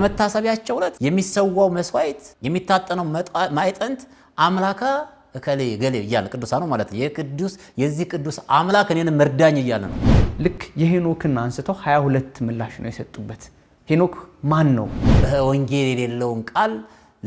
በመታሰቢያቸው ዕለት የሚሰዋው መስዋዕት የሚታጠነው ማዕጠንት አምላከ እከሌ ገሌ እያለ ቅዱሳኑ ማለት ነው። የቅዱስ የዚህ ቅዱስ አምላክ እኔንም መርዳኝ እያለ ነው። ልክ የሄኖክን አንስተው 22 ምላሽ ነው የሰጡበት። ሄኖክ ማን ነው? በወንጌል የሌለውን ቃል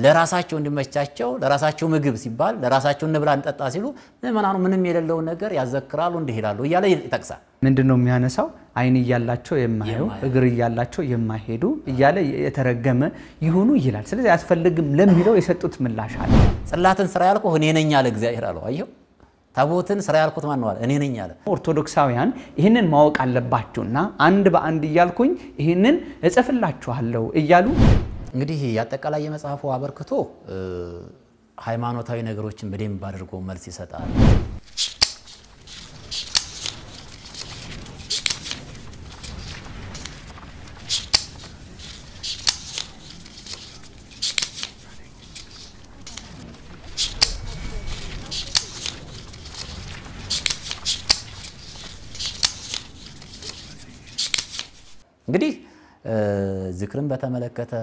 ለራሳቸው እንዲመቻቸው ለራሳቸው ምግብ ሲባል ለራሳቸው እንብላ እንጠጣ ሲሉ ምዕመናኑ ምንም የሌለውን ነገር ያዘክራሉ እንዲህ ይላሉ እያለ ይጠቅሳል። ምንድን ነው የሚያነሳው? ዓይን እያላቸው የማየው እግር እያላቸው የማይሄዱ እያለ የተረገመ ይሁኑ ይላል። ስለዚህ አያስፈልግም ለሚለው የሰጡት ምላሽ አለ። ጽላትን ስራ ያልኩ እኔ ነኝ አለ እግዚአብሔር አለው። አየው ታቦትን ስራ ያልኩት ማን ነው እኔ ነኝ አለ። ኦርቶዶክሳውያን ይህንን ማወቅ አለባቸውና አንድ በአንድ እያልኩኝ ይህንን እጽፍላችኋለሁ እያሉ እንግዲህ የአጠቃላይ የመጽሐፉ አበርክቶ ሃይማኖታዊ ነገሮችን በደንብ አድርጎ መልስ ይሰጣል። እንግዲህ ዝክርን በተመለከተ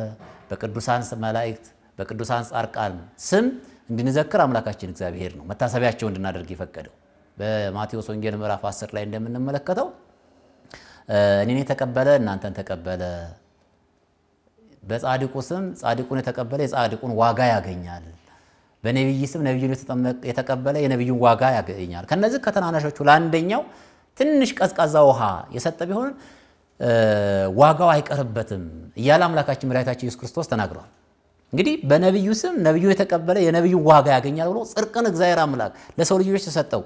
በቅዱሳን መላእክት፣ በቅዱሳን ጻድቃን ስም እንድንዘክር አምላካችን እግዚአብሔር ነው መታሰቢያቸው እንድናደርግ የፈቀደው። በማቴዎስ ወንጌል ምዕራፍ 10 ላይ እንደምንመለከተው እኔን የተቀበለ እናንተን ተቀበለ፣ በጻድቁ ስም ጻድቁን የተቀበለ የጻድቁን ዋጋ ያገኛል፣ በነቢይ ስም ነቢዩን የተቀበለ የነቢዩን ዋጋ ያገኛል። ከነዚህ ከተናናሾቹ ለአንደኛው ትንሽ ቀዝቃዛ ውሃ የሰጠ ቢሆን ዋጋው አይቀርበትም እያለ አምላካችን መድኃኒታችን ኢየሱስ ክርስቶስ ተናግረዋል። እንግዲህ በነቢዩ ስም ነቢዩ የተቀበለ የነቢዩ ዋጋ ያገኛል ብሎ ጽድቅን እግዚአብሔር አምላክ ለሰው ልጆች ተሰጠው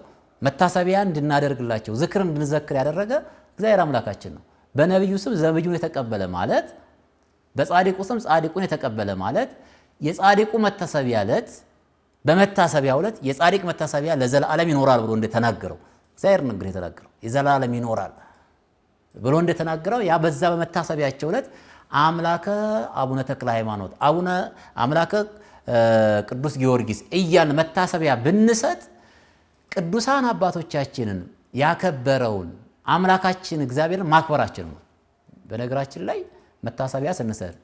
መታሰቢያ እንድናደርግላቸው ዝክር እንድንዘክር ያደረገ እግዚአብሔር አምላካችን ነው። በነቢዩ ስም ነቢዩን የተቀበለ ማለት በጻድቁ ስም ጻድቁን የተቀበለ ማለት የጻድቁ መታሰቢያ ዕለት በመታሰቢያ ዕለት የጻድቅ መታሰቢያ ለዘላለም ይኖራል ብሎ እንደተናገረው እግዚአብሔር ንግር የተናገረው የዘላለም ይኖራል ብሎ እንደተናገረው ያ በዛ በመታሰቢያቸው ዕለት አምላከ አቡነ ተክለ ሃይማኖት፣ አቡነ አምላከ ቅዱስ ጊዮርጊስ እያል መታሰቢያ ብንሰጥ ቅዱሳን አባቶቻችንን ያከበረውን አምላካችን እግዚአብሔርን ማክበራችን ነው። በነገራችን ላይ መታሰቢያ ስንሰር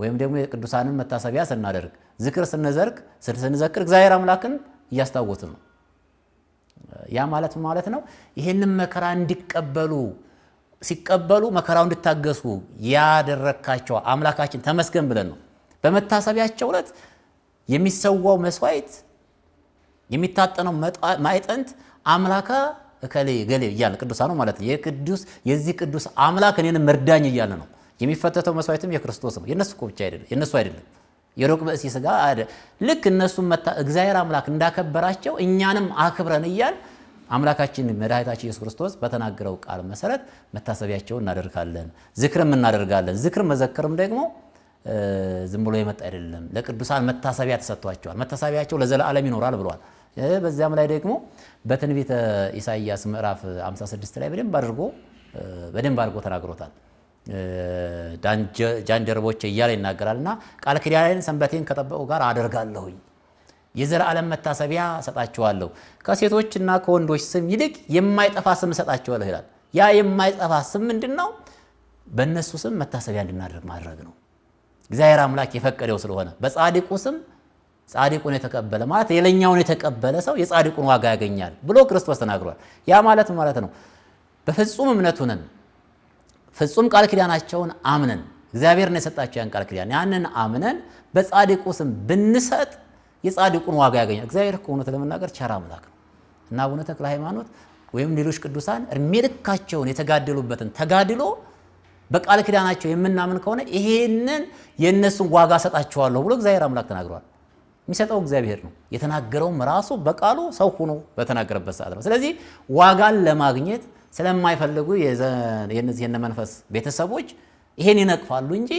ወይም ደግሞ የቅዱሳንን መታሰቢያ ስናደርግ ዝክር ስንዘርግ ስንዘክር እግዚአብሔር አምላክን እያስታወስን ነው። ያ ማለት ማለት ነው ይህንን መከራ እንዲቀበሉ ሲቀበሉ መከራው እንድታገሱ ያደረካቸው አምላካችን ተመስገን ብለን ነው። በመታሰቢያቸው ዕለት የሚሰዋው መስዋዕት የሚታጠነው ማይጠንት አምላካ እከሌ ገሌ እያለ ነው ማለት የቅዱስ የዚህ ቅዱስ አምላክ እኔን መርዳኝ እያለ ነው። የሚፈተተው መስዋዕትም የክርስቶስ ነው። የነሱ ብቻ አይደለም፣ የነሱ አይደለም። በእሲ ስጋ ሥጋ ልክ እነሱ እግዚአብሔር አምላክ እንዳከበራቸው እኛንም አክብረን እያል አምላካችን መድኃኒታችን ኢየሱስ ክርስቶስ በተናገረው ቃል መሰረት መታሰቢያቸውን እናደርጋለን፣ ዝክርም እናደርጋለን። ዝክር መዘክርም ደግሞ ዝም ብሎ የመጣ አይደለም። ለቅዱሳን መታሰቢያ ተሰጥቷቸዋል። መታሰቢያቸው ለዘላለም ይኖራል ብሏል። በዚያም ላይ ደግሞ በትንቢተ ኢሳይያስ ምዕራፍ 56 ላይ በደንብ አድርጎ በደንብ አድርጎ ተናግሮታል። ጃንጀርቦቼ እያለ ይናገራልና ቃል ኪዳኔን ሰንበቴን ከጠበቁ ጋር አደርጋለሁኝ የዘላለም መታሰቢያ እሰጣችኋለሁ፣ ከሴቶችና ከወንዶች ስም ይልቅ የማይጠፋ ስም እሰጣችኋለሁ ይላል። ያ የማይጠፋ ስም ምንድን ነው? በእነሱ ስም መታሰቢያ እንድናደርግ ማድረግ ነው። እግዚአብሔር አምላክ የፈቀደው ስለሆነ በጻድቁ ስም ጻድቁን የተቀበለ ማለት የለኛውን የተቀበለ ሰው የጻድቁን ዋጋ ያገኛል ብሎ ክርስቶስ ተናግሯል። ያ ማለት ማለት ነው በፍጹም እምነቱንን ፍጹም ቃል ኪዳናቸውን አምነን እግዚአብሔር ነው የሰጣቸው ያን ቃል ኪዳን ያንን አምነን በጻድቁ ስም ብንሰጥ የጻድቁን ዋጋ ያገኛል። እግዚአብሔር እኮ ለመናገር ቸር አምላክ ነው እና አቡነ ተክለ ሃይማኖት ወይም ሌሎች ቅዱሳን እድሜ ልካቸውን የተጋደሉበትን ተጋድሎ በቃል ኪዳናቸው የምናምን ከሆነ ይሄንን የእነሱን ዋጋ ሰጣቸዋለሁ ብሎ እግዚአብሔር አምላክ ተናግሯል። የሚሰጠው እግዚአብሔር ነው። የተናገረውም ራሱ በቃሉ ሰው ሆኖ በተናገረበት ሰዓት ነው። ስለዚህ ዋጋን ለማግኘት ስለማይፈልጉ የነዚህ የነመንፈስ ቤተሰቦች ይሄን ይነቅፋሉ እንጂ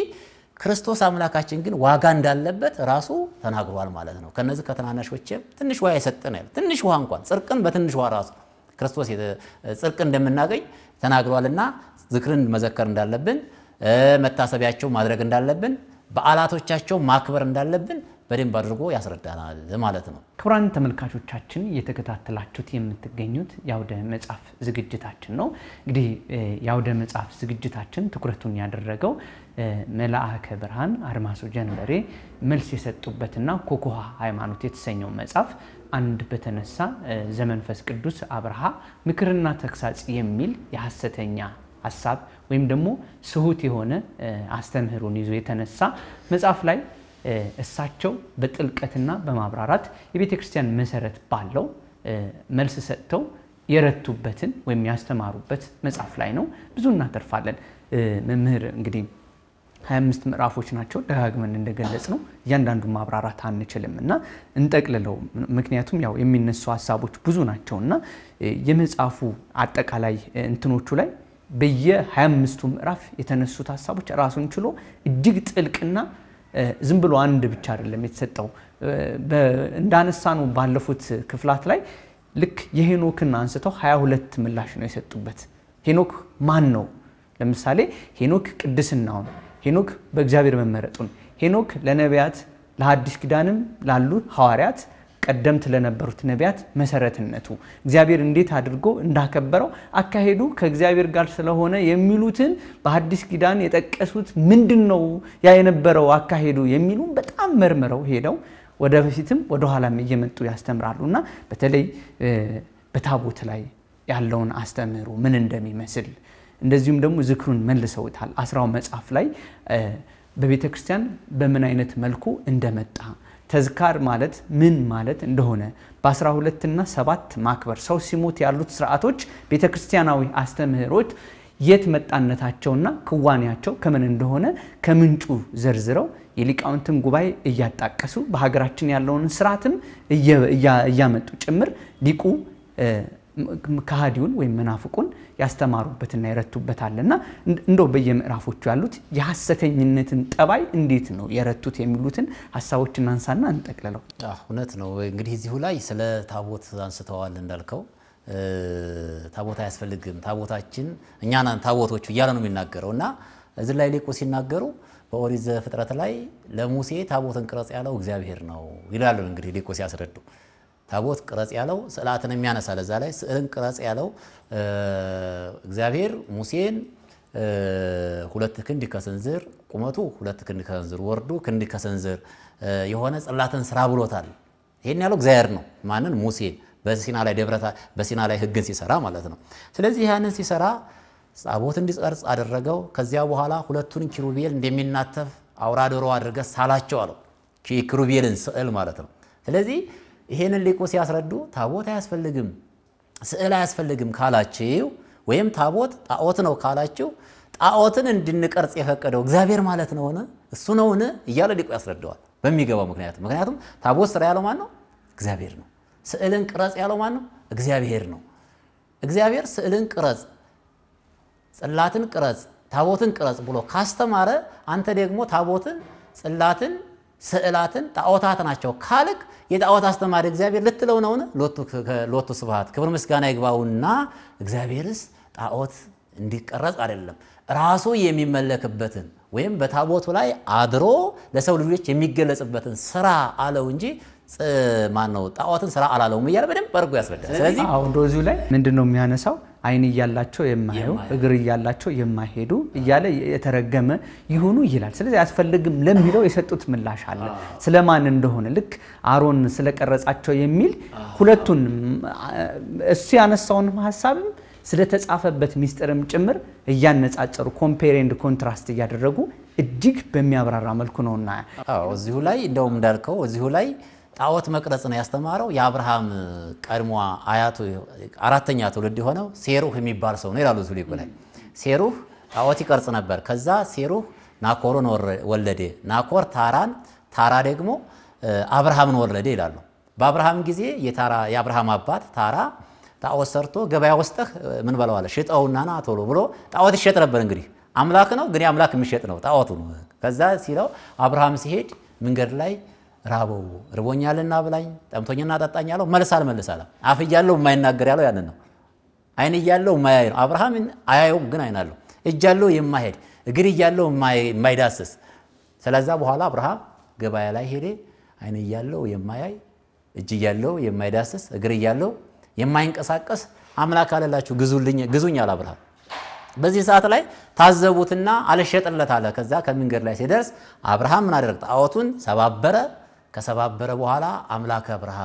ክርስቶስ አምላካችን ግን ዋጋ እንዳለበት ራሱ ተናግሯል ማለት ነው። ከነዚህ ከትናናሾችም ትንሽ ውሃ የሰጠን ያለ ትንሽ ውሃ እንኳን ጽርቅን በትንሽ ውሃ ራሱ ክርስቶስ ጽርቅ እንደምናገኝ ተናግሯልና ዝክርን መዘከር እንዳለብን፣ መታሰቢያቸው ማድረግ እንዳለብን፣ በዓላቶቻቸው ማክበር እንዳለብን በደንብ አድርጎ ያስረዳናል ማለት ነው። ክቡራን ተመልካቾቻችን እየተከታተላችሁት የምትገኙት የአውደ መጽሐፍ ዝግጅታችን ነው። እንግዲህ የአውደ መጽሐፍ ዝግጅታችን ትኩረቱን ያደረገው መልአከ ብርሃን አድማሱ ጀንበሬ መልስ የሰጡበትና ኮኮሃ ሃይማኖት የተሰኘው መጽሐፍ አንድ በተነሳ ዘመንፈስ ቅዱስ አብርሃ ምክርና ተግሳጽ የሚል የሐሰተኛ ሀሳብ ወይም ደግሞ ስሁት የሆነ አስተምህሩን ይዞ የተነሳ መጽሐፍ ላይ እሳቸው በጥልቀትና በማብራራት የቤተ ክርስቲያን መሰረት ባለው መልስ ሰጥተው የረቱበትን ወይም ያስተማሩበት መጽሐፍ ላይ ነው። ብዙ እናተርፋለን። መምህር እንግዲህ 25 ምዕራፎች ናቸው። ደጋግመን እንደገለጽ ነው እያንዳንዱን ማብራራት አንችልም እና እንጠቅልለው። ምክንያቱም ያው የሚነሱ ሀሳቦች ብዙ ናቸው እና የመጽሐፉ አጠቃላይ እንትኖቹ ላይ በየ 25ቱ ምዕራፍ የተነሱት ሀሳቦች ራሱን ችሎ እጅግ ጥልቅና ዝም ብሎ አንድ ብቻ አይደለም የተሰጠው። ነው ባለፉት ክፍላት ላይ ልክ የሄኖክን አንስተው 22 ምላሽ ነው የሰጡበት። ሄኖክ ማን ነው? ለምሳሌ ሄኖክ ቅድስናውን፣ ሄኖክ በእግዚአብሔር መመረጡን፣ ሄኖክ ለነቢያት ለሀዲስ ኪዳንም ላሉ ሐዋርያት ቀደምት ለነበሩት ነቢያት መሰረትነቱ እግዚአብሔር እንዴት አድርጎ እንዳከበረው አካሄዱ ከእግዚአብሔር ጋር ስለሆነ የሚሉትን በሐዲስ ኪዳን የጠቀሱት ምንድን ነው ያ የነበረው አካሄዱ የሚሉ በጣም መርምረው ሄደው ወደፊትም ወደኋላም እየመጡ ያስተምራሉ እና በተለይ በታቦት ላይ ያለውን አስተምህሮ ምን እንደሚመስል እንደዚሁም ደግሞ ዝክሩን መልሰውታል። አስራው መጽሐፍ ላይ በቤተ ክርስቲያን በምን አይነት መልኩ እንደመጣ ተዝካር ማለት ምን ማለት እንደሆነ በአስራ እና ሰባት ማክበር ሰው ሲሞት ያሉት ስርዓቶች ቤተ ክርስቲያናዊ አስተምህሮት የት መጣነታቸውና ክዋኔያቸው ከምን እንደሆነ ከምንጩ ዘርዝረው የሊቃውንትን ጉባኤ እያጣቀሱ በሀገራችን ያለውን ስርዓትም እያመጡ ጭምር ሊቁ ከሃዲውን ወይም መናፍቁን ያስተማሩበትና ይረቱበታል እና እንደው በየምዕራፎቹ ያሉት የሀሰተኝነትን ጠባይ እንዴት ነው የረቱት የሚሉትን ሀሳቦች እናንሳና እንጠቅልለው። እውነት ነው እንግዲህ እዚሁ ላይ ስለ ታቦት አንስተዋል እንዳልከው ታቦት አያስፈልግም፣ ታቦታችን እኛና ታቦቶቹ እያለ ነው የሚናገረው እና እዚህ ላይ ሊቁ ሲናገሩ በኦሪት ዘፍጥረት ላይ ለሙሴ ታቦትን ቅረጽ ያለው እግዚአብሔር ነው ይላሉ። እንግዲህ ሊቁ ሲያስረዱ ታቦት ቅረጽ ያለው ስዕላትን የሚያነሳ ለዛ ላይ ስዕልን ቅረጽ ያለው እግዚአብሔር ሙሴን ሁለት ክንድ ከስንዝር ቁመቱ ሁለት ክንድ ከስንዝር ወርዱ ክንድ ከስንዝር የሆነ ጽላትን ስራ ብሎታል። ይህን ያለው እግዚአብሔር ነው። ማንን? ሙሴን በሲና ላይ ደብረታ በሲና ላይ ህግን ሲሰራ ማለት ነው። ስለዚህ ያንን ሲሰራ ጻቦት እንዲቀርጽ አደረገው። ከዚያ በኋላ ሁለቱን ኪሩቤል እንደሚናተፍ አውራ ዶሮ አድርገ ሳላቸው አለው። ኪሩቤልን ስዕል ማለት ነው። ስለዚህ ይሄንን ሊቁ ሲያስረዱ ታቦት አያስፈልግም፣ ስዕል አያስፈልግም ካላችሁ ወይም ታቦት ጣዖት ነው ካላችሁ ጣዖትን እንድንቀርጽ የፈቀደው እግዚአብሔር ማለት ነውን? እሱ ነውን? እያለ ሊቁ ያስረደዋል በሚገባው ምክንያቱም ምክንያቱም ታቦት ስራ ያለው ማን ነው? እግዚአብሔር ነው። ስዕልን ቅረጽ ያለው ማን ነው? እግዚአብሔር ነው። እግዚአብሔር ስዕልን ቅረጽ፣ ጽላትን ቅረጽ፣ ታቦትን ቅረጽ ብሎ ካስተማረ አንተ ደግሞ ታቦትን፣ ጽላትን ስዕላትን ጣዖታት ናቸው ካልክ የጣዖት አስተማሪ እግዚአብሔር ልትለው ነውን? ሎቱ ስብሃት ክብር ምስጋና ይግባውና እግዚአብሔርስ ጣዖት እንዲቀረጽ አይደለም ራሱ የሚመለክበትን ወይም በታቦቱ ላይ አድሮ ለሰው ልጆች የሚገለጽበትን ስራ አለው እንጂ ማን ነው ጣዖትን ስራ አላለውም እያለ በደንብ አድርጎ ያስረዳል። ስለዚህ አሁን እንደዚሁ ላይ ምንድን ነው የሚያነሳው አይን እያላቸው የማየው እግር እያላቸው የማይሄዱ እያለ የተረገመ ይሁኑ ይላል። ስለዚህ አያስፈልግም ለሚለው የሰጡት ምላሽ አለ ስለማን እንደሆነ ልክ አሮን ስለቀረጻቸው የሚል ሁለቱን እሱ ያነሳውን ሀሳብም ስለተጻፈበት ሚስጥርም ጭምር እያነጻጸሩ ኮምፔሬንድ ኮንትራስት እያደረጉ እጅግ በሚያብራራ መልኩ ነውና እዚሁ ላይ እንደውም እንዳልከው እዚሁ ላይ ጣዖት መቅረጽ ነው ያስተማረው የአብርሃም ቀድሞ አያቱ አራተኛ ትውልድ የሆነው ሴሩህ የሚባል ሰው ነው ይላሉ ዙሊቁ ላይ። ሴሩህ ጣዖት ይቀርጽ ነበር። ከዛ ሴሩህ ናኮርን ወለደ። ናኮር ታራን፣ ታራ ደግሞ አብርሃምን ወለደ ይላሉ። በአብርሃም ጊዜ የአብርሃም አባት ታራ ጣዖት ሰርቶ ገበያ ውስጥህ ምን በለዋለ ሽጠውና ና ቶሎ ብሎ ጣዖት ይሸጥ ነበር። እንግዲህ አምላክ ነው ግን አምላክ የሚሸጥ ነው ጣዖቱ ነው። ከዛ ሲለው አብርሃም ሲሄድ መንገድ ላይ ራበው ርቦኛልና ብላኝ ጠምቶኝና ጠጣኝ ያለው መልስ አልመልስ አለ። አፍ እያለው የማይናገር ያለው ያንን ነው። አይን እያለው የማያይ ነው። አብርሃምን አያየውም፣ ግን አይን አለው። እጅ ያለው የማሄድ እግር እያለው የማይዳስስ ስለዛ በኋላ አብርሃም ገበያ ላይ ሄደ። አይን እያለው የማያይ እጅ እያለው የማይዳስስ እግር እያለው የማይንቀሳቀስ አምላክ አለላችሁ ግዙኝ አለ አብርሃም። በዚህ ሰዓት ላይ ታዘቡትና አልሸጥለት አለ። ከዛ ከመንገድ ላይ ሲደርስ አብርሃም ምን አደረግ ጣዖቱን ሰባበረ። ከሰባበረ በኋላ አምላከ አብርሃ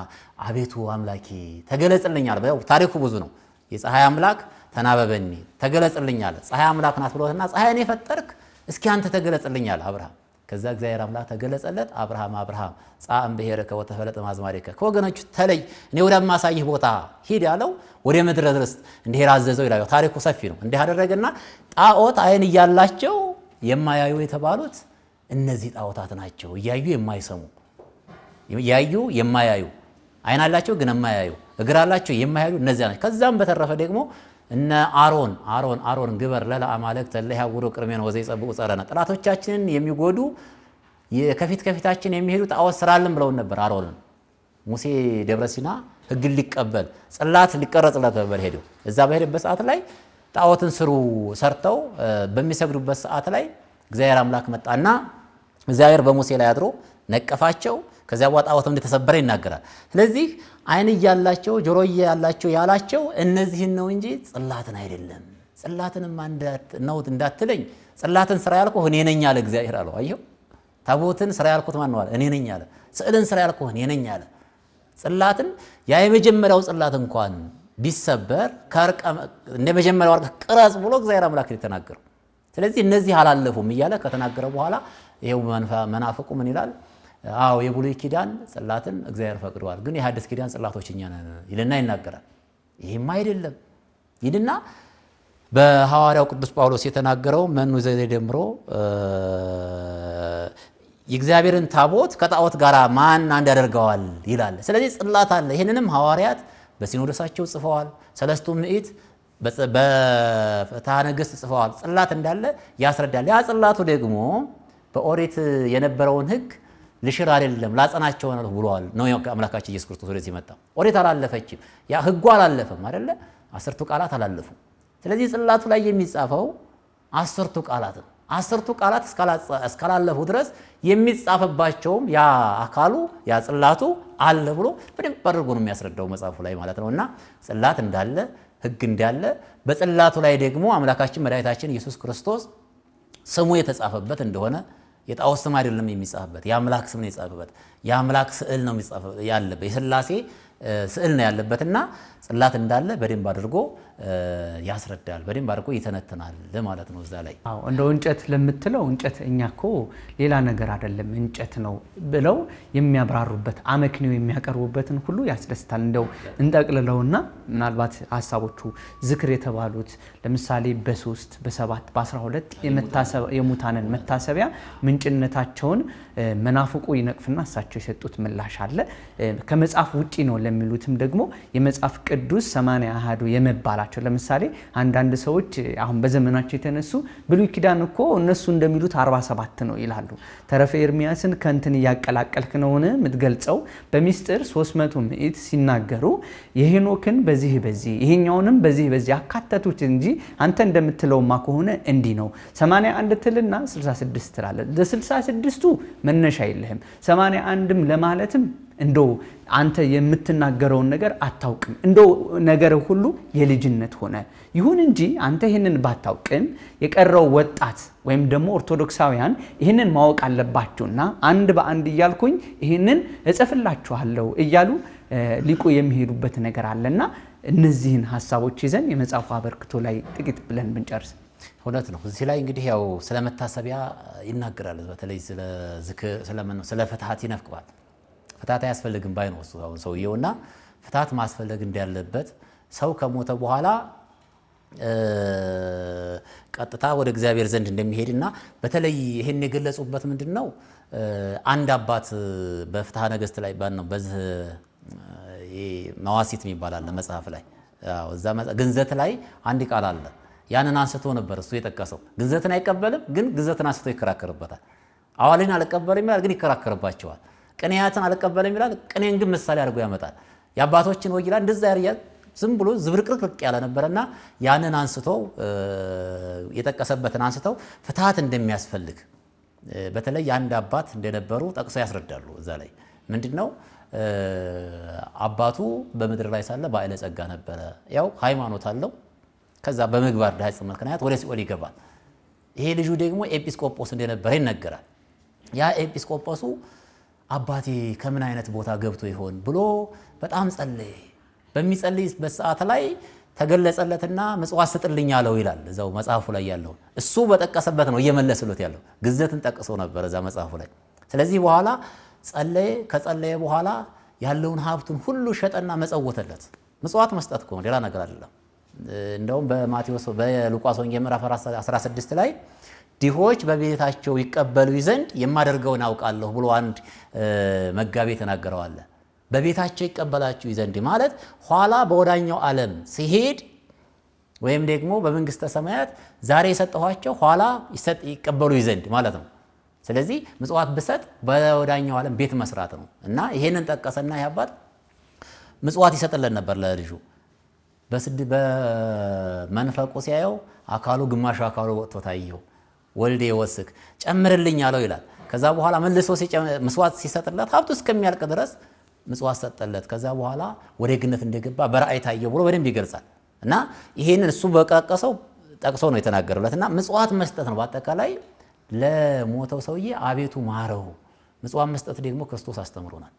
አቤቱ አምላኬ ተገለጽልኛል። ታሪኩ ብዙ ነው። የፀሐይ አምላክ ተናበበኒ ተገለጽልኛል። ፀሐይ አምላክ ናት ብሎትና ፀሐይን የፈጠርክ እስኪ አንተ ተገለጽልኛል አብርሃም። ከዛ እግዚአብሔር አምላክ ተገለጸለት። አብርሃም አብርሃም ጻእም ብሔርከ ወተፈለጠ ማዝማሪከ ከወገኖቹ ተለይ እኔ ወደማሳይህ ቦታ ሂድ ያለው ወደ ምድረ ርስት እንዲሄድ አዘዘው ይላል። ታሪኩ ሰፊ ነው። እንዲህ አደረገና ጣዖት አይን እያላቸው የማያዩ የተባሉት እነዚህ ጣዖታት ናቸው፣ እያዩ የማይሰሙ ያዩ የማያዩ አይን አላቸው ግን የማያዩ እግር አላቸው የማያዩ እነዚያ ናቸው። ከዛም በተረፈ ደግሞ እነ አሮን አሮን አሮን ግበር ለላ አማልክተ ለያውሩ ቅርሜን ወዘይ ጸብቁ ጸረና ጥላቶቻችንን የሚጎዱ ከፊት ከፊታችን የሚሄዱ ጣዖት ስራልን ብለውን ነበር። አሮንን ሙሴ ደብረሲና ህግን ሊቀበል ጽላት ሊቀረጽለት ነበር ሄዱ። እዛ በሄደበት ሰዓት ላይ ጣዖትን ስሩ ሰርተው በሚሰግዱበት ሰዓት ላይ እግዚአብሔር አምላክ መጣና እግዚአብሔር በሙሴ ላይ አድሮ ነቀፋቸው። ከዚያ በኋላ ጣዖትም እንደተሰበረ ይናገራል። ስለዚህ አይን እያላቸው ጆሮ እያላቸው ያላቸው እነዚህን ነው እንጂ ጽላትን አይደለም። ጽላትንም ነው እንዳትለኝ፣ ጽላትን ስራ ያልኩህ እኔ ነኝ አለ እግዚአብሔር አለው። አየሁ ታቦትን ስራ ያልኩት ማን ነው አለ? እኔ ነኝ አለ። ስዕልን ስራ ያልኩህ እኔ ነኝ አለ። ጽላትን ያ የመጀመሪያው ጽላት እንኳን ቢሰበር እንደ መጀመሪያው ወርቅ ቅረጽ ብሎ እግዚአብሔር አምላክ የተናገረው። ስለዚህ እነዚህ አላለፉም እያለ ከተናገረ በኋላ ይኸው መናፍቁ ምን ይላል? አዎ የብሉይ ኪዳን ጽላትን እግዚአብሔር ፈቅደዋል፣ ግን የሐዲስ ኪዳን ጽላቶች እኛ ነን ይልና ይናገራል። ይህም አይደለም ይልና በሐዋርያው ቅዱስ ጳውሎስ የተናገረው መኑ ደምሮ የእግዚአብሔርን ታቦት ከጣዖት ጋር ማን አንድ ያደርገዋል ይላል። ስለዚህ ጽላት አለ። ይህንንም ሐዋርያት በሲኖዶሳቸው ጽፈዋል። ሰለስቱ ምዕት በፍትሐ ነገሥት ጽፈዋል። ጽላት እንዳለ ያስረዳል። ያ ጽላቱ ደግሞ በኦሪት የነበረውን ሕግ ልሽር አይደለም ላጸናቸው ነው ብሏል። ነው አምላካችን ኢየሱስ ክርስቶስ ወደዚህ መጣ። ኦሪት አላለፈችም፣ ያ ህጉ አላለፈም አይደለ? አስርቱ ቃላት አላለፉም። ስለዚህ ጽላቱ ላይ የሚጻፈው አስርቱ ቃላት ነው። አስርቱ ቃላት እስካላለፉ ድረስ የሚጻፈባቸውም ያ አካሉ ያ ጽላቱ አለ ብሎ በደንብ አድርጎ ነው የሚያስረዳው መጽሐፉ ላይ ማለት ነው። እና ጽላት እንዳለ ህግ እንዳለ በጽላቱ ላይ ደግሞ አምላካችን መድኃኒታችን ኢየሱስ ክርስቶስ ስሙ የተጻፈበት እንደሆነ የጣዖት ስም አይደለም የሚጻፍበት የአምላክ ስም ነው የጻፈበት የአምላክ ስዕል ነው ያለበት የሥላሴ ስዕል ነው ያለበት ጽላት እንዳለ በደንብ አድርጎ ያስረዳል፣ በደንብ አድርጎ ይተነትናል ማለት ነው። እዛ ላይ እንደው እንጨት ለምትለው እንጨት እኛ እኮ ሌላ ነገር አይደለም እንጨት ነው ብለው የሚያብራሩበት አመክንዮ የሚያቀርቡበትን ሁሉ ያስደስታል። እንደው እንጠቅልለውና ምናልባት ሀሳቦቹ ዝክር የተባሉት ለምሳሌ በሶስት በሰባት በአስራ ሁለት የሙታንን መታሰቢያ ምንጭነታቸውን መናፍቁ ይነቅፍና እሳቸው የሰጡት ምላሽ አለ ከመጽሐፍ ውጪ ነው የሚሉትም ደግሞ የመጽሐፍ ቅዱስ ሰማንያ አህዱ የመባላቸው ለምሳሌ አንዳንድ ሰዎች አሁን በዘመናቸው የተነሱ ብሉይ ኪዳን እኮ እነሱ እንደሚሉት 47 ነው ይላሉ። ተረፈ ኤርሚያስን ከንትን እያቀላቀልክ ነውን የምትገልጸው በሚስጥር 300 ምዕት ሲናገሩ የሄኖክን በዚህ በዚህ ይሄኛውንም በዚህ በዚህ አካተቱት እንጂ አንተ እንደምትለውማ ከሆነ እንዲህ ነው 81 ትልና 66 ትላለ ለ66ቱ መነሻ የለህም 81ም ለማለትም እንደው አንተ የምትናገረውን ነገር አታውቅም። እንደ ነገር ሁሉ የልጅነት ሆነ። ይሁን እንጂ አንተ ይህንን ባታውቅም የቀረው ወጣት ወይም ደግሞ ኦርቶዶክሳውያን ይህንን ማወቅ አለባችሁና አንድ በአንድ እያልኩኝ ይህንን እጽፍላችኋለሁ እያሉ ሊቁ የሚሄዱበት ነገር አለና እነዚህን ሀሳቦች ይዘን የመጽሐፉ አበርክቶ ላይ ጥቂት ብለን ብንጨርስ እውነት ነው። እዚህ ላይ እንግዲህ ያው ስለ መታሰቢያ ይናገራል። በተለይ ስለ ፍትሐት ይነፍቅባል ፍታት አያስፈልግም ባይ ነው አሁን ሰውየው እና ፍታት ማስፈለግ እንዳለበት ሰው ከሞተ በኋላ ቀጥታ ወደ እግዚአብሔር ዘንድ እንደሚሄድ በተለይ ይህን የገለጹበት ምንድን ነው? አንድ አባት በፍትሐ ነገሥት ላይ ነው በዚህ መዋሲት የሚባል አለ መጽሐፍ ላይ ግንዘት ላይ አንድ ቃል አለ። ያንን አንስቶ ነበር እሱ የጠቀሰው። ግንዘትን አይቀበልም፣ ግን ግንዘትን አንስቶ ይከራከርበታል። አዋሌን አልቀበልም ይላል፣ ግን ይከራከርባቸዋል። ቅንያትን አልቀበልም ይላል። ቅኔን ግን ምሳሌ አድርጎ ያመጣል። የአባቶችን ወግ እንደዛ ያርያ ዝም ብሎ ዝብርቅርቅርቅ ያለ ነበረና ያንን አንስቶ የጠቀሰበትን አንስተው ፍትሃት እንደሚያስፈልግ በተለይ አንድ አባት እንደነበሩ ጠቅሰው ያስረዳሉ። እዛ ላይ ምንድን ነው አባቱ በምድር ላይ ሳለ በአይለ ጸጋ ነበረ። ያው ሃይማኖት አለው። ከዛ በምግባር ዳይጽ ምክንያት ወደ ሲኦል ይገባል። ይሄ ልጁ ደግሞ ኤጲስቆጶስ እንደነበረ ይነገራል። ያ ኤጲስቆጶሱ አባቴ ከምን አይነት ቦታ ገብቶ ይሆን ብሎ በጣም ጸለየ። በሚጸልይበት ሰዓት ላይ ተገለጸለትና ምጽዋት ስጥልኝ አለው ይላል እዛው መጽሐፉ ላይ ያለው እሱ በጠቀሰበት ነው እየመለስሎት ያለው ግዘትን ጠቅሶ ነበር እዛ መጽሐፉ ላይ። ስለዚህ በኋላ ጸለየ። ከጸለየ በኋላ ያለውን ሀብቱን ሁሉ ሸጠና መጸወተለት። ምጽዋት መስጠት እኮ ሌላ ነገር አይደለም። እንደውም በማቴዎስ በሉቃስ ወንጌል ምዕራፍ 16 ላይ ድሆች በቤታቸው ይቀበሉ ዘንድ የማደርገውን አውቃለሁ ብሎ አንድ መጋቢ ተናግረዋል። በቤታቸው ይቀበላችሁ ዘንድ ማለት ኋላ በወዳኛው ዓለም ሲሄድ ወይም ደግሞ በመንግስተ ሰማያት ዛሬ የሰጠኋቸው ኋላ ይቀበሉ ዘንድ ማለት ነው። ስለዚህ ምጽዋት ብሰጥ በወዳኛው ዓለም ቤት መስራት ነው እና ይሄንን ጠቀሰና ይህ አባት ምጽዋት ይሰጥለን ነበር ለልጁ በመንፈቁ ሲያየው አካሉ ግማሹ አካሉ ወጥቶ ታየው። ወልዴ የወስክ ጨምርልኝ አለው ይላል። ከዛ በኋላ መልሶ ምስዋት ሲሰጥለት ሀብቱ እስከሚያልቅ ድረስ ምጽዋት ሰጠለት። ከዛ በኋላ ወደ ግነት እንደገባ በራእይ ታየው ብሎ በደንብ ይገልጻል። እና ይህንን እሱ በቀሰው ጠቅሶ ነው የተናገረለት። እና ምጽዋት መስጠት ነው በአጠቃላይ ለሞተው ሰውዬ አቤቱ ማረው። ምጽዋት መስጠት ደግሞ ክርስቶስ አስተምሮናል።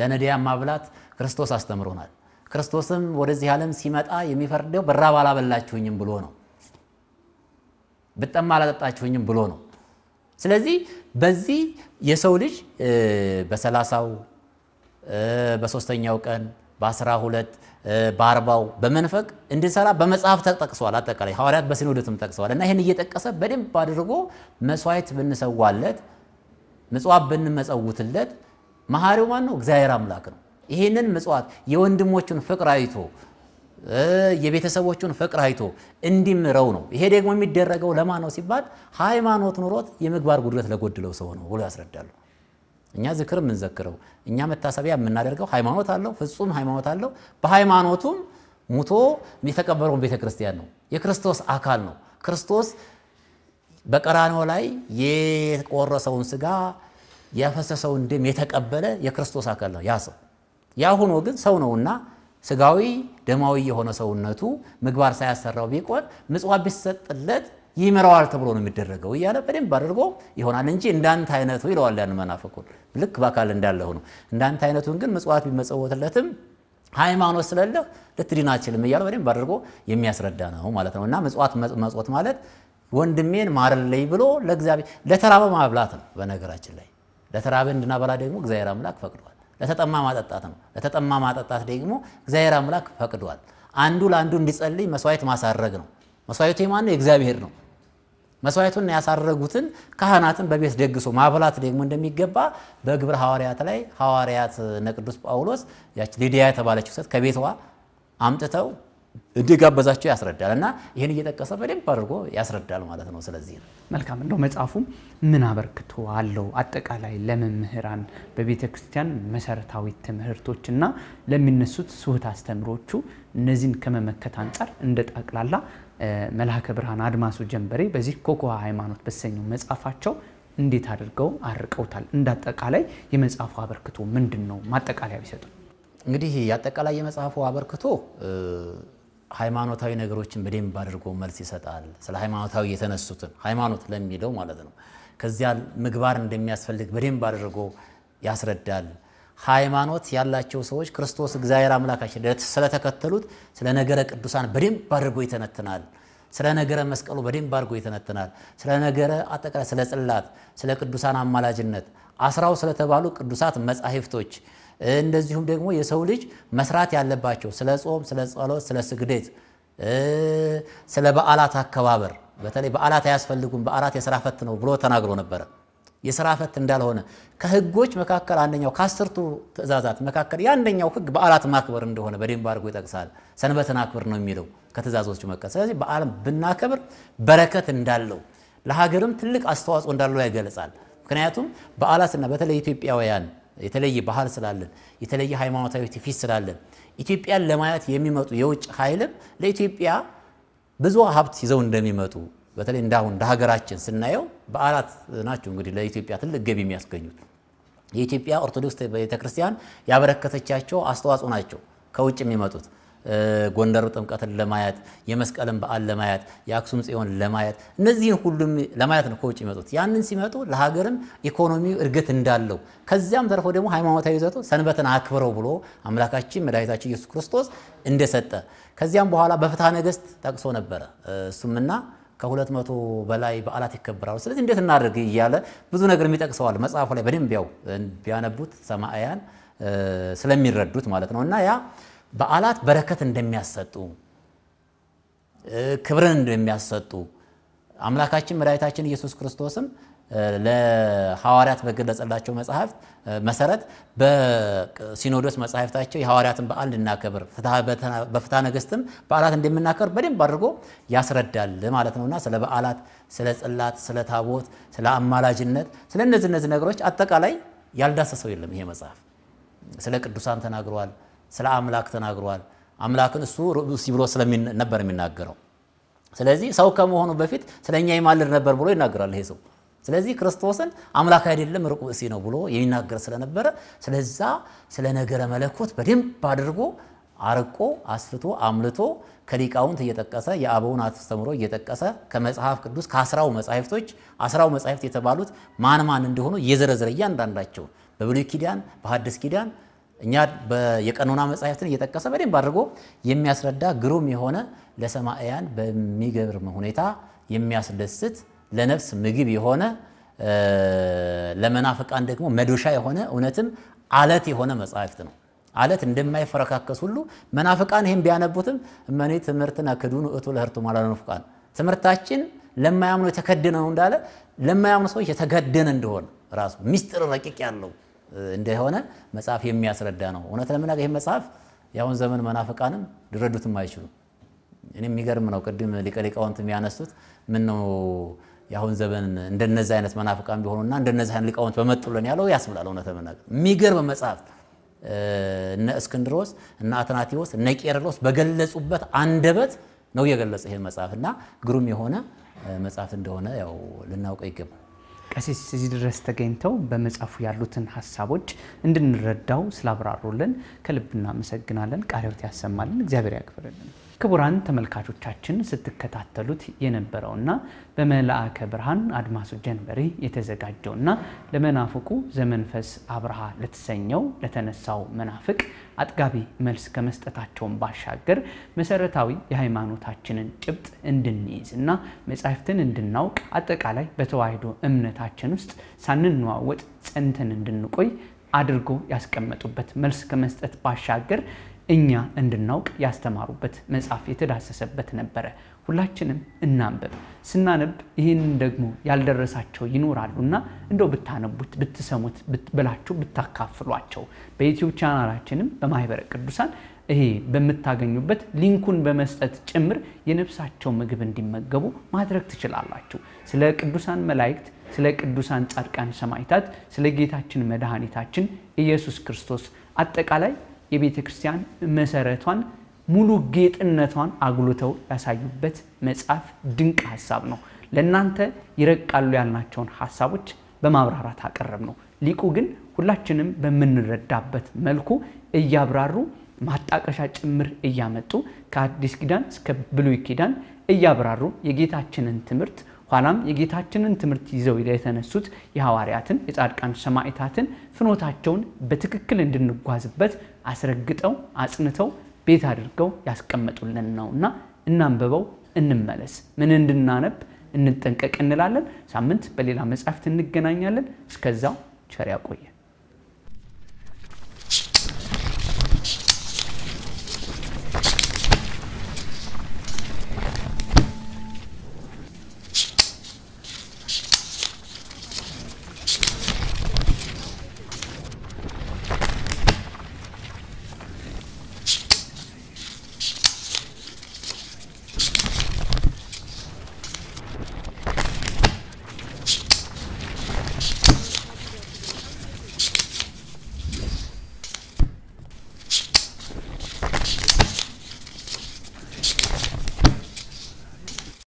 ለነዳያን ማብላት ክርስቶስ አስተምሮናል። ክርስቶስም ወደዚህ ዓለም ሲመጣ የሚፈርደው በራብ አላበላችሁኝም ብሎ ነው። ብጠማ አላጠጣችሁኝም ብሎ ነው። ስለዚህ በዚህ የሰው ልጅ በሰላሳው በሶስተኛው ቀን በአስራ ሁለት በአርባው በመንፈቅ እንዲሰራ በመጽሐፍ ተጠቅሰዋል። አጠቃላይ ሐዋርያት በሲኖዶስም ጠቅሰዋል። እና ይህን እየጠቀሰ በደንብ አድርጎ መስዋዕት ብንሰዋለት፣ ምጽዋት ብንመጸውትለት መሐሪው ማን ነው? እግዚአብሔር አምላክ ነው። ይህንን ምጽዋት የወንድሞቹን ፍቅር አይቶ የቤተሰቦቹን ፍቅር አይቶ እንዲምረው ነው። ይሄ ደግሞ የሚደረገው ለማ ነው ሲባል ሃይማኖት ኑሮት የምግባር ጉድለት ለጎድለው ሰው ነው ብሎ ያስረዳሉ። እኛ ዝክር የምንዘክረው እኛ መታሰቢያ የምናደርገው ሃይማኖት አለው፣ ፍጹም ሃይማኖት አለው። በሃይማኖቱም ሙቶ የተቀበረውን ቤተ ክርስቲያን ነው፣ የክርስቶስ አካል ነው። ክርስቶስ በቀራንዮ ላይ የቆረሰውን ስጋ ያፈሰሰውን ደም የተቀበለ የክርስቶስ አካል ነው ያ ሰው። ያ ሆኖ ግን ሰው ነውና ስጋዊ ደማዊ የሆነ ሰውነቱ ምግባር ሳያሰራው ቢቆን ምጽዋት ቢሰጥለት ይምረዋል ተብሎ ነው የሚደረገው እያለ በደንብ አድርጎ ይሆናል እንጂ እንዳንተ አይነቱ ይለዋል። ያን መናፈቁን ልክ በአካል እንዳለ ሆኖ እንዳንተ አይነቱን ግን ምጽዋት ቢመጸወትለትም ሃይማኖት ስለለህ ልትድን አችልም እያለ በደንብ አድርጎ የሚያስረዳ ነው ማለት ነው። እና ምጽዋት መጽወት ማለት ወንድሜን ማርልኝ ብሎ ለእግዚአብሔር ለተራበ ማብላት ነው። በነገራችን ላይ ለተራበ እንድናበላ ደግሞ እግዚአብሔር አምላክ ፈቅዷል። ለተጠማ ማጠጣት ነው። ለተጠማ ማጠጣት ደግሞ እግዚአብሔር አምላክ ፈቅዷል። አንዱ ለአንዱ እንዲጸልይ መስዋዕት ማሳረግ ነው። መስዋዕቱ የማን ነው? የእግዚአብሔር ነው። መስዋዕቱን ያሳረጉትን ካህናትን በቤት ደግሶ ማብላት ደግሞ እንደሚገባ በግብረ ሐዋርያት ላይ ሐዋርያት ነቅዱስ ጳውሎስ ያች ሊዲያ የተባለችው ሴት ከቤቷ አምጥተው እንደጋበዛቸው ያስረዳል እና ይህን እየጠቀሰ በደንብ አድርጎ ያስረዳል ማለት ነው። ስለዚህ መልካም እንደው መጽሐፉም ምን አበርክቶ አለው አጠቃላይ ለመምህራን በቤተ ክርስቲያን መሰረታዊ ትምህርቶች እና ለሚነሱት ስሁት አስተምሮቹ እነዚህን ከመመከት አንጻር እንደ ጠቅላላ መልአከ ብርሃን አድማሱ ጀንበሬ በዚህ ኮኮሃ ሃይማኖት በተሰኘው መጽሐፋቸው እንዴት አድርገው አርቀውታል? እንደ አጠቃላይ የመጽሐፉ አበርክቶ ምንድን ነው? ማጠቃለያ ቢሰጡ እንግዲህ የአጠቃላይ የመጽሐፉ አበርክቶ ሃይማኖታዊ ነገሮችን በደንብ አድርጎ መልስ ይሰጣል። ስለ ሃይማኖታዊ የተነሱትን ሃይማኖት ለሚለው ማለት ነው። ከዚያ ምግባር እንደሚያስፈልግ በደንብ አድርጎ ያስረዳል። ሃይማኖት ያላቸው ሰዎች ክርስቶስ እግዚአብሔር አምላካችን ስለተከተሉት ስለ ነገረ ቅዱሳን በደንብ አድርጎ ይተነትናል። ስለ ነገረ መስቀሉ በደንብ አድርጎ ይተነትናል። ስለ ነገረ አጠቃላይ ስለ ጽላት፣ ስለ ቅዱሳን አማላጅነት አስራው ስለተባሉ ቅዱሳት መጻሕፍቶች እንደዚሁም ደግሞ የሰው ልጅ መስራት ያለባቸው ስለ ጾም፣ ስለ ጸሎት፣ ስለ ስግደት፣ ስለ በዓላት አከባበር በተለይ በዓላት አያስፈልጉም በዓላት የስራ ፈት ነው ብሎ ተናግሮ ነበረ። የስራ ፈት እንዳልሆነ ከህጎች መካከል አንደኛው ከአስርቱ ትእዛዛት መካከል የአንደኛው ህግ በዓላት ማክበር እንደሆነ በደንብ አድርጎ ይጠቅሳል። ሰንበትን አክብር ነው የሚለው ከትእዛዞቹ መካከል። ስለዚህ በዓል ብናከብር በረከት እንዳለው ለሀገርም ትልቅ አስተዋጽኦ እንዳለው ያገለጻል። ምክንያቱም በዓላትና በተለይ ኢትዮጵያውያን የተለየ ባህል ስላለን የተለየ ሃይማኖታዊ ትውፊት ስላለን ኢትዮጵያን ለማየት የሚመጡ የውጭ ኃይልም ለኢትዮጵያ ብዙ ሀብት ይዘው እንደሚመጡ በተለይ እንዳሁን እንደ ሀገራችን ስናየው በዓላት ናቸው እንግዲህ ለኢትዮጵያ ትልቅ ገቢ የሚያስገኙት የኢትዮጵያ ኦርቶዶክስ ቤተክርስቲያን ያበረከተቻቸው አስተዋጽኦ ናቸው ከውጭ የሚመጡት ጎንደር ጥምቀትን ለማየት የመስቀልን በዓል ለማየት የአክሱም ጽዮን ለማየት እነዚህን ሁሉም ለማየት ነው ከውጭ ይመጡት። ያንን ሲመጡ ለሀገርም ኢኮኖሚ እድገት እንዳለው ከዚያም ተርፎ ደግሞ ሃይማኖታዊ ይዘቱ ሰንበትን አክብረው ብሎ አምላካችን መድኃኒታችን ኢየሱስ ክርስቶስ እንደሰጠ ከዚያም በኋላ በፍትሐ ነገሥት ጠቅሶ ነበረ እሱምና ከሁለት መቶ በላይ በዓላት ይከበራሉ። ስለዚህ እንዴት እናደርግ እያለ ብዙ ነገር የሚጠቅሰዋል መጽሐፉ ላይ በደንብ ያው ቢያነቡት ሰማያን ስለሚረዱት ማለት ነው እና ያ በዓላት በረከት እንደሚያሰጡ ክብርን እንደሚያሰጡ አምላካችን መድኃኒታችን ኢየሱስ ክርስቶስም ለሐዋርያት በገለጸላቸው መጽሐፍት መሰረት በሲኖዶስ መጽሐፍታቸው የሐዋርያትን በዓል እንድናከብር በፍትሐ ነገሥትም በዓላት እንደምናከብር በደንብ አድርጎ ያስረዳል ማለት ነውና ስለ በዓላት፣ ስለ ጽላት፣ ስለ ታቦት፣ ስለ አማላጅነት፣ ስለ እነዚህ እነዚህ ነገሮች አጠቃላይ ያልዳሰሰው የለም። ይሄ መጽሐፍ ስለ ቅዱሳን ተናግሯል። ስለ አምላክ ተናግሯል። አምላክን እሱ ርዑስ ብሎ ነበር የሚናገረው። ስለዚህ ሰው ከመሆኑ በፊት ስለ እኛ ይማልድ ነበር ብሎ ይናገራል ይሄ ሰው። ስለዚህ ክርስቶስን አምላክ አይደለም ርቁሲ ነው ብሎ የሚናገር ስለነበረ ስለዛ ስለ ነገረ መለኮት በደንብ አድርጎ አርቆ አስፍቶ አምልቶ ከሊቃውንት እየጠቀሰ የአበውን አስተምሮ እየጠቀሰ ከመጽሐፍ ቅዱስ ከአስራው መጻሕፍቶች አስራው መጻሕፍት የተባሉት ማን ማን እንደሆኑ እየዘረዘረ እያንዳንዳቸው በብሉይ ኪዳን በሐዲስ ኪዳን እኛ የቀኖና መጻሕፍትን እየጠቀሰ በደንብ አድርጎ የሚያስረዳ ግሩም የሆነ ለሰማዕያን በሚገርም ሁኔታ የሚያስደስት ለነፍስ ምግብ የሆነ ለመናፍቃን ደግሞ መዶሻ የሆነ እውነትም አለት የሆነ መጻሕፍት ነው። አለት እንደማይፈረካከስ ሁሉ መናፍቃን ይህም ቢያነቡትም እመኔ ትምህርትን አክዱኑ እቱ ለህርቱ ማላነፍቃን ትምህርታችን ለማያምኑ የተከደነ ነው እንዳለ ለማያምኑ ሰዎች የተገደነ እንደሆነ ራሱ ሚስጥር ረቂቅ ያለው እንደሆነ መጽሐፍ የሚያስረዳ ነው። እውነት ለምናገር ይህ መጽሐፍ የአሁን ዘመን መናፍቃንም ሊረዱትም አይችሉም። እኔ የሚገርም ነው። ቅድም ሊቀ ሊቃውንት የሚያነሱት ምን ነው የአሁን ዘመን እንደነዚህ አይነት መናፍቃን ቢሆኑና እንደነዚህ አይነት ሊቃውንት በመጡልን ያለው ያስብላል። እውነት ለመናገር የሚገርም መጽሐፍ እነ እስክንድሮስ እነ አትናቴዎስ እነ ቄርሎስ በገለጹበት አንደበት ነው የገለጸ ይህን መጽሐፍ እና ግሩም የሆነ መጽሐፍ እንደሆነ ያው ልናውቀው ይገባል። ቀሲስ እዚህ ድረስ ተገኝተው በመጽሐፉ ያሉትን ሀሳቦች እንድንረዳው ስላብራሩልን ከልብ እናመሰግናለን። ቃሪዎት ያሰማልን፣ እግዚአብሔር ያክብርልን። ክቡራን ተመልካቾቻችን ስትከታተሉት የነበረውና በመልአከ ብርሃን አድማሱ ጀንበሬ የተዘጋጀውና ለመናፍቁ ዘመንፈስ አብርሃ ለተሰኘው ለተነሳው መናፍቅ አጥጋቢ መልስ ከመስጠታቸውን ባሻገር መሰረታዊ የሃይማኖታችንን ጭብጥ እንድንይዝ እና መጻሕፍትን እንድናውቅ አጠቃላይ በተዋሕዶ እምነታችን ውስጥ ሳንነዋወጥ ጸንተን እንድንቆይ አድርጎ ያስቀመጡበት መልስ ከመስጠት ባሻገር እኛ እንድናውቅ ያስተማሩበት መጽሐፍ የተዳሰሰበት ነበረ። ሁላችንም እናንብብ። ስናነብ ይህንን ደግሞ ያልደረሳቸው ይኖራሉና እንደው ብታነቡት፣ ብትሰሙት ብላችሁ ብታካፍሏቸው በዩትዩብ ቻናላችንም በማህበረ ቅዱሳን ይሄ በምታገኙበት ሊንኩን በመስጠት ጭምር የነፍሳቸው ምግብ እንዲመገቡ ማድረግ ትችላላችሁ። ስለ ቅዱሳን መላእክት፣ ስለ ቅዱሳን ጻድቃን ሰማዕታት፣ ስለ ጌታችን መድኃኒታችን ኢየሱስ ክርስቶስ አጠቃላይ የቤተ ክርስቲያን መሰረቷን ሙሉ ጌጥነቷን አጉልተው ያሳዩበት መጽሐፍ ድንቅ ሀሳብ ነው። ለእናንተ ይረቃሉ ያልናቸውን ሀሳቦች በማብራራት አቀረብ ነው። ሊቁ ግን ሁላችንም በምንረዳበት መልኩ እያብራሩ ማጣቀሻ ጭምር እያመጡ ከአዲስ ኪዳን እስከ ብሉይ ኪዳን እያብራሩ የጌታችንን ትምህርት ኋላም የጌታችንን ትምህርት ይዘው የተነሱት የሐዋርያትን፣ የጻድቃን ሰማዕታትን ፍኖታቸውን በትክክል እንድንጓዝበት አስረግጠው አጽንተው ቤት አድርገው ያስቀመጡልን ነው እና እናንብበው፣ እንመለስ፣ ምን እንድናነብ እንጠንቀቅ እንላለን። ሳምንት በሌላ መጽሐፍት እንገናኛለን። እስከዛው ቸር ያቆየ